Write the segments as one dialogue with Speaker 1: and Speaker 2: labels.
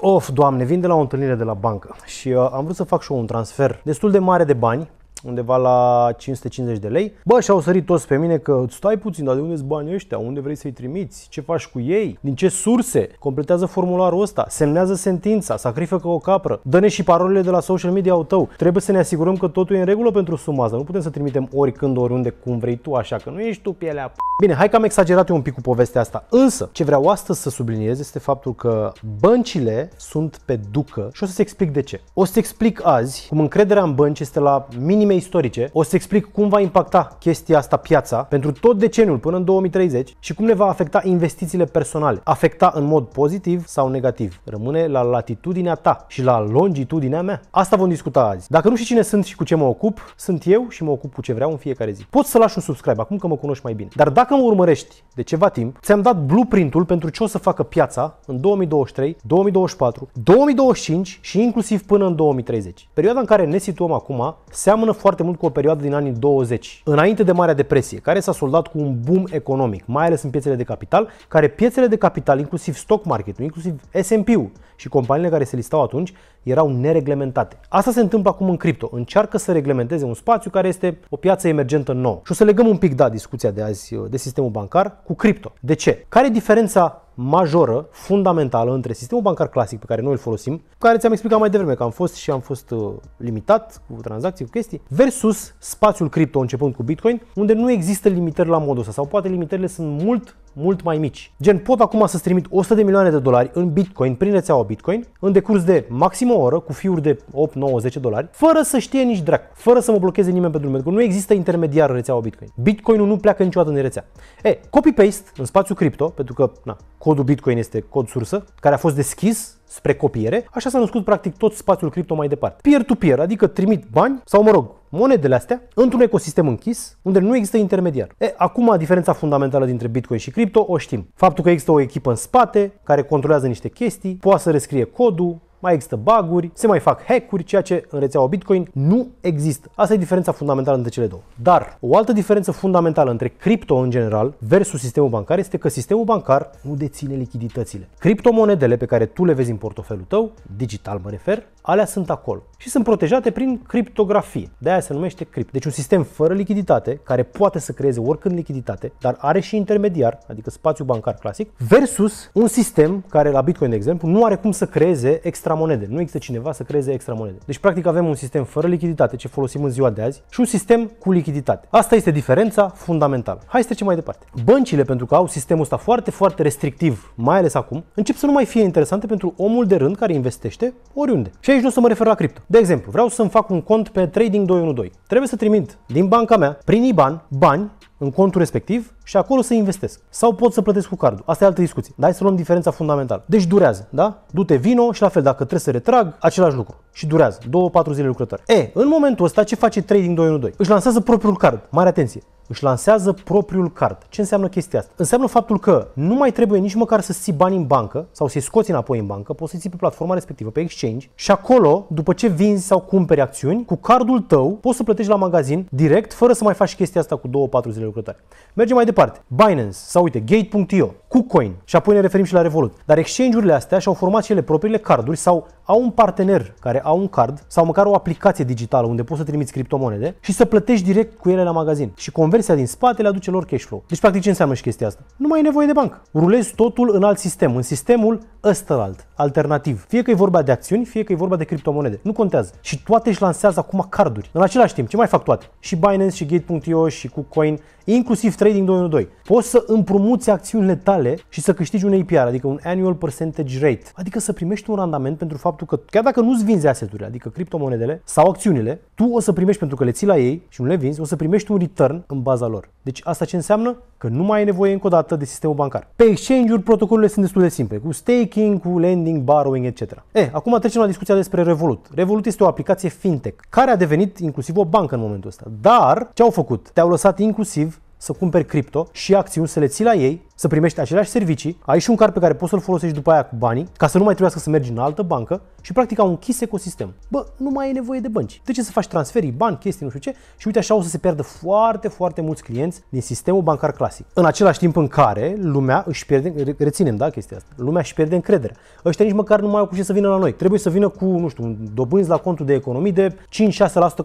Speaker 1: of, doamne, vin de la o întâlnire de la bancă și uh, am vrut să fac și eu un transfer destul de mare de bani undeva la 550 de lei. Bă, și-au sărit toți pe mine că stai puțin, dar de unde-s banii ăștia? Unde vrei să-i trimiți? Ce faci cu ei? Din ce surse? Completează formularul ăsta, semnează sentința, sacrifică o capră, dă-ne și parolele de la social media au tău. Trebuie să ne asigurăm că totul e în regulă pentru suma asta. Nu putem să trimitem oricând, oriunde, cum vrei tu, așa că nu ești tu pielea. Bine, hai că am exagerat eu un pic cu povestea asta, însă ce vreau astăzi să subliniez este faptul că băncile sunt pe ducă și o să-ți explic de ce. O să-ți explic azi cum încrederea în bănci este la minim minime istorice, o să explic cum va impacta chestia asta piața pentru tot deceniul până în 2030 și cum ne va afecta investițiile personale. Afecta în mod pozitiv sau negativ. Rămâne la latitudinea ta și la longitudinea mea. Asta vom discuta azi. Dacă nu știi cine sunt și cu ce mă ocup, sunt eu și mă ocup cu ce vreau în fiecare zi. Poți să lași un subscribe acum că mă cunoști mai bine. Dar dacă mă urmărești de ceva timp, ți-am dat blueprintul pentru ce o să facă piața în 2023, 2024, 2025 și inclusiv până în 2030. Perioada în care ne situăm acum seamănă foarte mult cu o perioadă din anii 20, înainte de Marea Depresie, care s-a soldat cu un boom economic, mai ales în piețele de capital, care piețele de capital, inclusiv stock market, inclusiv S&P-ul și companiile care se listau atunci, erau nereglementate. Asta se întâmplă acum în cripto. Încearcă să reglementeze un spațiu care este o piață emergentă nouă. Și o să legăm un pic, da, discuția de azi uh, de sistemul bancar cu cripto. De ce? Care e diferența majoră, fundamentală între sistemul bancar clasic pe care noi îl folosim, care ți-am explicat mai devreme că am fost și am fost uh, limitat cu tranzacții, cu chestii, versus spațiul cripto începând cu Bitcoin, unde nu există limitări la modul ăsta sau poate limitările sunt mult mult mai mici. Gen, pot acum să-ți trimit 100 de milioane de dolari în Bitcoin, prin rețeaua Bitcoin, în decurs de maxim o oră, cu fiuri de 8, 9, 10 dolari, fără să știe nici drag, fără să mă blocheze nimeni pe drum, pentru că nu există intermediar în rețeaua Bitcoin. Bitcoinul nu pleacă niciodată din rețea. E, copy-paste în spațiu cripto, pentru că na, codul Bitcoin este cod sursă, care a fost deschis spre copiere, așa s-a născut practic tot spațiul cripto mai departe. Peer-to-peer, adică trimit bani sau, mă rog, monedele astea într-un ecosistem închis unde nu există intermediar. E, acum, diferența fundamentală dintre Bitcoin și cripto o știm. Faptul că există o echipă în spate care controlează niște chestii, poate să rescrie codul, mai există baguri, se mai fac hack-uri, ceea ce în rețeaua Bitcoin nu există. Asta e diferența fundamentală între cele două. Dar o altă diferență fundamentală între cripto în general versus sistemul bancar este că sistemul bancar nu deține lichiditățile. Criptomonedele pe care tu le vezi în portofelul tău, digital mă refer, alea sunt acolo și sunt protejate prin criptografie. De aia se numește cript. Deci un sistem fără lichiditate, care poate să creeze oricând lichiditate, dar are și intermediar, adică spațiu bancar clasic, versus un sistem care la Bitcoin, de exemplu, nu are cum să creeze extra extra monede. Nu există cineva să creeze extra monede. Deci, practic, avem un sistem fără lichiditate, ce folosim în ziua de azi, și un sistem cu lichiditate. Asta este diferența fundamentală. Hai să trecem mai departe. Băncile, pentru că au sistemul ăsta foarte, foarte restrictiv, mai ales acum, încep să nu mai fie interesante pentru omul de rând care investește oriunde. Și aici nu o să mă refer la cripto. De exemplu, vreau să-mi fac un cont pe Trading 212. Trebuie să trimit din banca mea, prin IBAN, bani în contul respectiv și acolo să investesc. Sau pot să plătesc cu cardul. Asta e altă discuție. Dar hai să luăm diferența fundamentală. Deci durează, da? Du-te vino și la fel, dacă trebuie să retrag, același lucru. Și durează. 2-4 zile lucrătoare. E, în momentul ăsta ce face trading 212? Își lansează propriul card. Mare atenție își lansează propriul card. Ce înseamnă chestia asta? Înseamnă faptul că nu mai trebuie nici măcar să ții bani în bancă sau să-i scoți înapoi în bancă, poți să-i ții pe platforma respectivă, pe exchange și acolo, după ce vinzi sau cumperi acțiuni, cu cardul tău poți să plătești la magazin direct, fără să mai faci chestia asta cu 2-4 zile lucrătoare. Mergem mai departe. Binance sau uite, Gate.io, KuCoin și apoi ne referim și la Revolut. Dar exchange-urile astea și-au format și ele propriile carduri sau au un partener care au un card sau măcar o aplicație digitală unde poți să trimiți criptomonede și să plătești direct cu ele la magazin. Și conver Conversia din spate le aduce lor cash flow. Deci, practic, ce înseamnă și chestia asta? Nu mai e nevoie de bancă. Rulezi totul în alt sistem, în sistemul ăsta alt, alternativ. Fie că e vorba de acțiuni, fie că e vorba de criptomonede. Nu contează. Și toate își lansează acum carduri. În același timp, ce mai fac toate? Și Binance, și Gate.io, și KuCoin, inclusiv Trading 212. Poți să împrumuți acțiunile tale și să câștigi un APR, adică un Annual Percentage Rate. Adică să primești un randament pentru faptul că chiar dacă nu-ți vinzi aseturile, adică criptomonedele sau acțiunile, tu o să primești pentru că le ții la ei și nu le vinzi, o să primești un return în baza lor. Deci asta ce înseamnă? Că nu mai ai nevoie încă o dată de sistemul bancar. Pe exchange-uri protocolurile sunt destul de simple, cu staking, cu lending, borrowing, etc. E, acum trecem la discuția despre Revolut. Revolut este o aplicație fintech care a devenit inclusiv o bancă în momentul ăsta. Dar ce au făcut? Te-au lăsat inclusiv să cumperi cripto și acțiuni, să le ții la ei să primești aceleași servicii, ai și un card pe care poți să-l folosești după aia cu banii, ca să nu mai trebuiască să mergi în altă bancă și practic au închis ecosistem. Bă, nu mai ai nevoie de bănci. De ce să faci transferii, bani, chestii, nu știu ce? Și uite așa o să se pierdă foarte, foarte mulți clienți din sistemul bancar clasic. În același timp în care lumea își pierde, reținem, da, chestia asta, lumea își pierde încrederea. Ăștia nici măcar nu mai au cu ce să vină la noi. Trebuie să vină cu, nu știu, dobânzi la contul de economii de 5-6%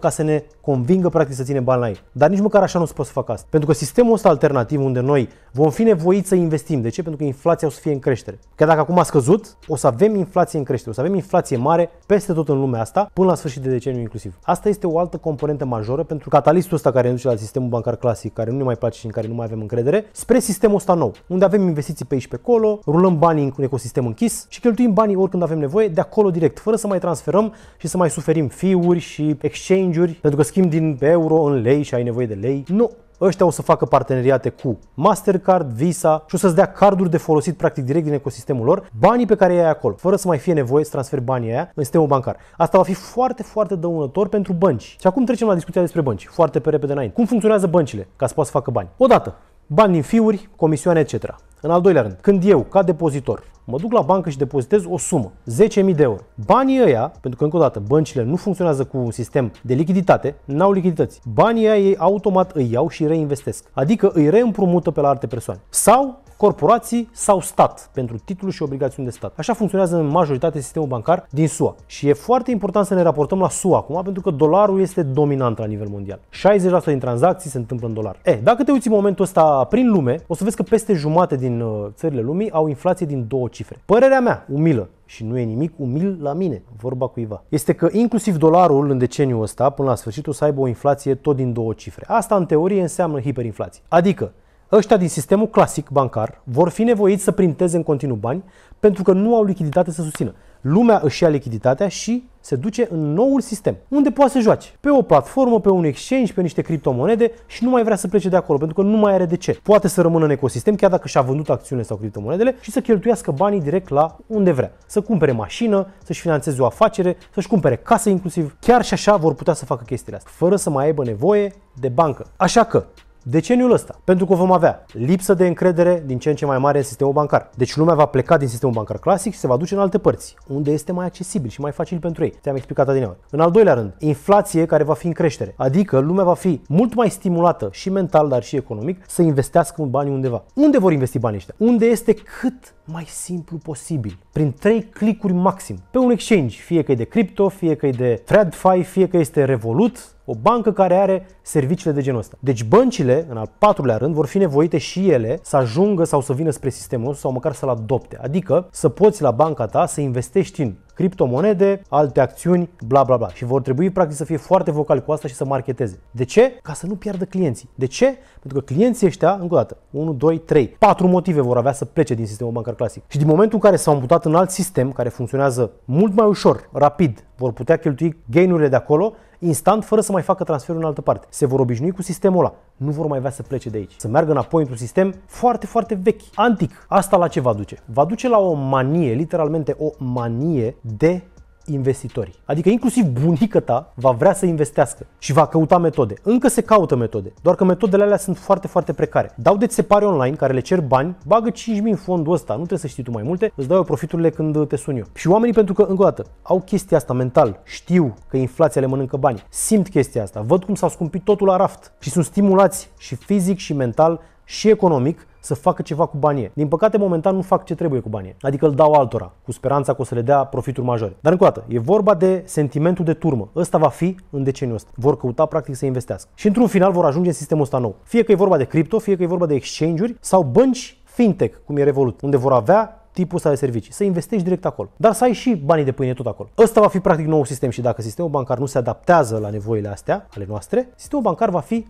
Speaker 1: ca să ne convingă practic să ținem bani la ei. Dar nici măcar așa nu se poate să facă asta. Pentru că sistemul ăsta alternativ unde noi vom fi nevoiți trebuit să investim. De ce? Pentru că inflația o să fie în creștere. Că dacă acum a scăzut, o să avem inflație în creștere, o să avem inflație mare peste tot în lumea asta, până la sfârșit de deceniu inclusiv. Asta este o altă componentă majoră pentru catalistul ăsta care ne duce la sistemul bancar clasic, care nu ne mai place și în care nu mai avem încredere, spre sistemul ăsta nou, unde avem investiții pe aici pe acolo, rulăm banii în un ecosistem închis și cheltuim banii oricând avem nevoie, de acolo direct, fără să mai transferăm și să mai suferim fiuri și exchange-uri, pentru că schimb din euro în lei și ai nevoie de lei. Nu, Ăștia o să facă parteneriate cu Mastercard, Visa și o să-ți dea carduri de folosit practic direct din ecosistemul lor, banii pe care ai acolo, fără să mai fie nevoie să transferi banii aia în sistemul bancar. Asta va fi foarte, foarte dăunător pentru bănci. Și acum trecem la discuția despre bănci, foarte pe repede înainte. Cum funcționează băncile ca să poată să facă bani? Odată, bani din fiuri, comisioane, etc. În al doilea rând, când eu, ca depozitor, Mă duc la bancă și depozitez o sumă, 10.000 de euro. Banii ăia, pentru că încă o dată băncile nu funcționează cu un sistem de lichiditate, n-au lichidități. Banii ăia ei automat îi iau și reinvestesc. Adică îi reîmprumută pe la alte persoane. Sau corporații sau stat, pentru titluri și obligațiuni de stat. Așa funcționează în majoritate sistemul bancar din SUA. Și e foarte important să ne raportăm la SUA acum, pentru că dolarul este dominant la nivel mondial. 60% din tranzacții se întâmplă în dolar. E, dacă te uiți în momentul ăsta prin lume, o să vezi că peste jumate din uh, țările lumii au inflație din două cifre. Părerea mea, umilă, și nu e nimic umil la mine, vorba cuiva. Este că inclusiv dolarul în deceniul ăsta, până la sfârșit, o să aibă o inflație tot din două cifre. Asta, în teorie, înseamnă hiperinflație. Adică, ăștia din sistemul clasic bancar vor fi nevoiți să printeze în continuu bani pentru că nu au lichiditate să susțină. Lumea își ia lichiditatea și se duce în noul sistem, unde poate să joace. Pe o platformă, pe un exchange, pe niște criptomonede și nu mai vrea să plece de acolo, pentru că nu mai are de ce. Poate să rămână în ecosistem, chiar dacă și-a vândut acțiune sau criptomonedele, și să cheltuiască banii direct la unde vrea. Să cumpere mașină, să-și financeze o afacere, să-și cumpere casă inclusiv. Chiar și așa vor putea să facă chestiile astea, fără să mai aibă nevoie de bancă. Așa că, deceniul ăsta. Pentru că vom avea lipsă de încredere din ce în ce mai mare în sistemul bancar. Deci lumea va pleca din sistemul bancar clasic și se va duce în alte părți, unde este mai accesibil și mai facil pentru ei. Te-am explicat adineori. În al doilea rând, inflație care va fi în creștere. Adică lumea va fi mult mai stimulată și mental, dar și economic, să investească în banii undeva. Unde vor investi banii ăștia? Unde este cât mai simplu posibil, prin 3 clicuri maxim, pe un exchange, fie că e de cripto, fie că e de TradFi, fie că este Revolut, o bancă care are serviciile de genul ăsta. Deci băncile, în al patrulea rând, vor fi nevoite și ele să ajungă sau să vină spre sistemul nostru sau măcar să-l adopte. Adică să poți la banca ta să investești în criptomonede, alte acțiuni, bla bla bla. Și vor trebui practic să fie foarte vocali cu asta și să marketeze. De ce? Ca să nu piardă clienții. De ce? Pentru că clienții ăștia, încă o dată, 1, 2, 3, 4 motive vor avea să plece din sistemul bancar clasic. Și din momentul în care s-au mutat în alt sistem care funcționează mult mai ușor, rapid, vor putea cheltui gainurile de acolo, instant, fără să mai facă transferul în altă parte. Se vor obișnui cu sistemul ăla. Nu vor mai vrea să plece de aici. Să meargă înapoi într-un sistem foarte, foarte vechi, antic. Asta la ce va duce? Va duce la o manie, literalmente o manie de investitorii. Adică inclusiv bunica ta va vrea să investească și va căuta metode. Încă se caută metode, doar că metodele alea sunt foarte, foarte precare. Dau de separe online care le cer bani, bagă 5.000 în fondul ăsta, nu trebuie să știi tu mai multe, îți dau eu profiturile când te sun eu. Și oamenii, pentru că, încă o dată, au chestia asta mental, știu că inflația le mănâncă bani, simt chestia asta, văd cum s-a scumpit totul la raft și sunt stimulați și fizic și mental și economic să facă ceva cu banii. Din păcate, momentan nu fac ce trebuie cu banii. Adică îl dau altora, cu speranța că o să le dea profituri majore. Dar încă o dată, e vorba de sentimentul de turmă. Ăsta va fi în deceniul ăsta. Vor căuta practic să investească. Și într-un final vor ajunge în sistemul ăsta nou. Fie că e vorba de cripto, fie că e vorba de exchange-uri sau bănci fintech, cum e Revolut, unde vor avea tipul ăsta de servicii. Să investești direct acolo. Dar să ai și banii de pâine tot acolo. Ăsta va fi practic nou sistem și dacă sistemul bancar nu se adaptează la nevoile astea ale noastre, sistemul bancar va fi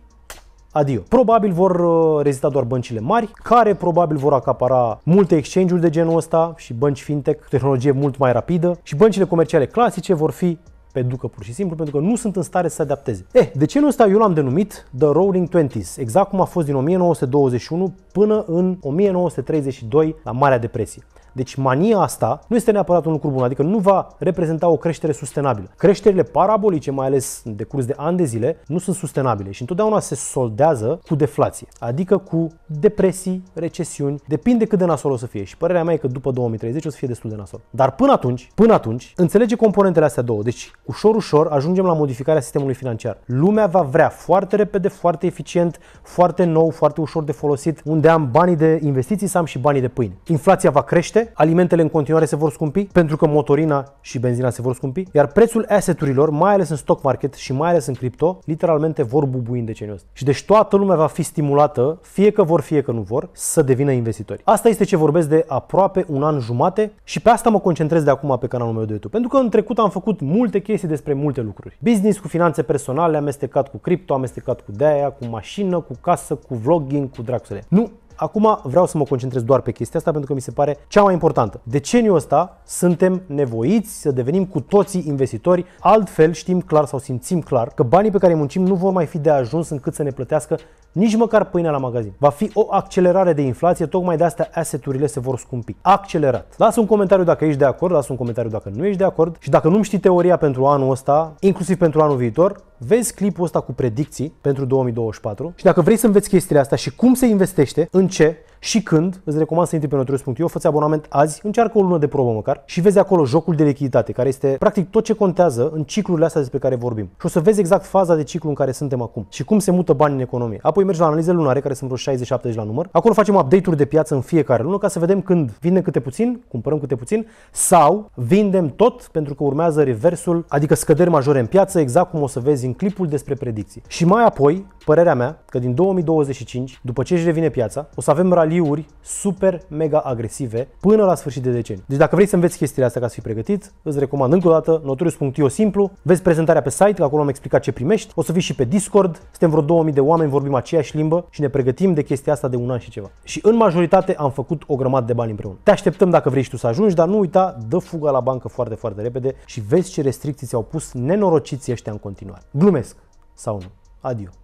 Speaker 1: adio. Probabil vor uh, rezista doar băncile mari, care probabil vor acapara multe exchange-uri de genul ăsta și bănci fintech, tehnologie mult mai rapidă și băncile comerciale clasice vor fi pe ducă pur și simplu, pentru că nu sunt în stare să se adapteze. Eh, de ce nu ăsta eu l-am denumit The Rolling Twenties, exact cum a fost din 1921 până în 1932 la Marea Depresie. Deci mania asta nu este neapărat un lucru bun, adică nu va reprezenta o creștere sustenabilă. Creșterile parabolice, mai ales de curs de ani de zile, nu sunt sustenabile și întotdeauna se soldează cu deflație, adică cu depresii, recesiuni, depinde cât de nasol o să fie și părerea mea e că după 2030 o să fie destul de nasol. Dar până atunci, până atunci, înțelege componentele astea două. Deci, ușor, ușor ajungem la modificarea sistemului financiar. Lumea va vrea foarte repede, foarte eficient, foarte nou, foarte ușor de folosit, unde am banii de investiții să am și banii de pâine. Inflația va crește, Alimentele în continuare se vor scumpi, pentru că motorina și benzina se vor scumpi, iar prețul asseturilor, mai ales în stock market și mai ales în cripto, literalmente vor bubui în deceniul ăsta. Și deci toată lumea va fi stimulată, fie că vor, fie că nu vor, să devină investitori. Asta este ce vorbesc de aproape un an jumate și pe asta mă concentrez de acum pe canalul meu de YouTube. Pentru că în trecut am făcut multe chestii despre multe lucruri. Business cu finanțe personale, amestecat cu cripto, amestecat cu de-aia, cu mașină, cu casă, cu vlogging, cu dracule. Nu, Acum vreau să mă concentrez doar pe chestia asta pentru că mi se pare cea mai importantă. Deceniul ăsta suntem nevoiți să devenim cu toții investitori, altfel știm clar sau simțim clar că banii pe care îi muncim nu vor mai fi de ajuns încât să ne plătească nici măcar pâinea la magazin. Va fi o accelerare de inflație, tocmai de asta asseturile se vor scumpi. Accelerat. Lasă un comentariu dacă ești de acord, lasă un comentariu dacă nu ești de acord și dacă nu-mi știi teoria pentru anul ăsta, inclusiv pentru anul viitor, vezi clipul ăsta cu predicții pentru 2024 și dacă vrei să înveți chestiile astea și cum se investește, în ce, și când, îți recomand să intri pe notorious.io, fă abonament azi, încearcă o lună de probă măcar și vezi acolo jocul de lichiditate, care este practic tot ce contează în ciclurile astea despre care vorbim. Și o să vezi exact faza de ciclu în care suntem acum și cum se mută banii în economie. Apoi mergi la analize lunare, care sunt vreo 60-70 la număr. Acolo facem update-uri de piață în fiecare lună ca să vedem când vinde câte puțin, cumpărăm câte puțin sau vindem tot pentru că urmează reversul, adică scăderi majore în piață, exact cum o să vezi în clipul despre predicții. Și mai apoi, părerea mea că din 2025, după ce își revine piața, o să avem rally raliuri super mega agresive până la sfârșit de deceniu. Deci dacă vrei să înveți chestiile astea ca să fii pregătit, îți recomand încă o dată noturius.io simplu, vezi prezentarea pe site, că acolo am explicat ce primești, o să fii și pe Discord, suntem vreo 2000 de oameni, vorbim aceeași limbă și ne pregătim de chestia asta de un an și ceva. Și în majoritate am făcut o grămadă de bani împreună. Te așteptăm dacă vrei și tu să ajungi, dar nu uita, dă fuga la bancă foarte, foarte repede și vezi ce restricții ți-au pus nenorociții ăștia în continuare. Glumesc sau nu. Adio.